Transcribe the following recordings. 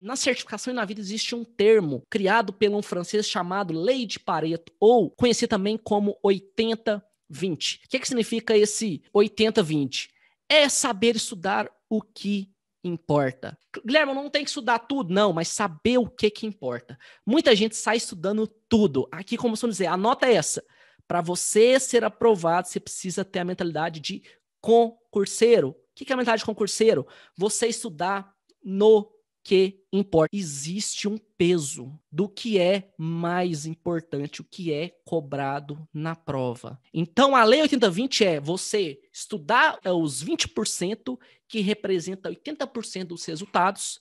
Na certificação e na vida existe um termo criado por um francês chamado Lei de Pareto, ou conhecido também como 80-20. O que, é que significa esse 80-20? É saber estudar o que importa. Guilherme, não tem que estudar tudo, não, mas saber o que, que importa. Muita gente sai estudando tudo. Aqui, como costumo dizer, anota é essa. Para você ser aprovado, você precisa ter a mentalidade de concurseiro. O que é a mentalidade de concurseiro? Você estudar no que importa. Existe um peso do que é mais importante, o que é cobrado na prova. Então, a lei 8020 é você estudar é os 20% que representa 80% dos resultados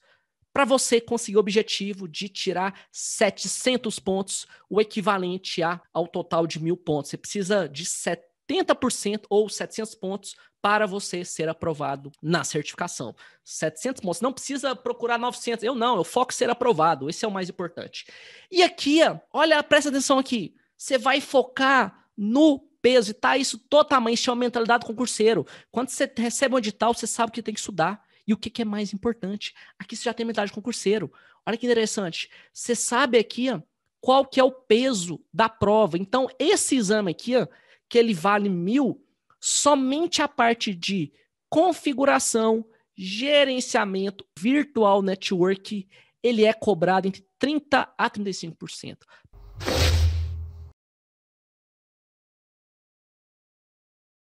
para você conseguir o objetivo de tirar 700 pontos, o equivalente a, ao total de mil pontos. Você precisa de 70 70% ou 700 pontos para você ser aprovado na certificação. 700 pontos, não precisa procurar 900. Eu não, eu foco em ser aprovado, esse é o mais importante. E aqui, olha, presta atenção aqui. Você vai focar no peso e tá isso totalmente isso é uma mentalidade do concurseiro. Quando você recebe um edital, você sabe o que tem que estudar e o que, que é mais importante. Aqui você já tem mentalidade de concurseiro. Olha que interessante. Você sabe aqui, qual que é o peso da prova. Então, esse exame aqui, que ele vale mil somente a parte de configuração, gerenciamento, virtual network, ele é cobrado entre 30% a 35%.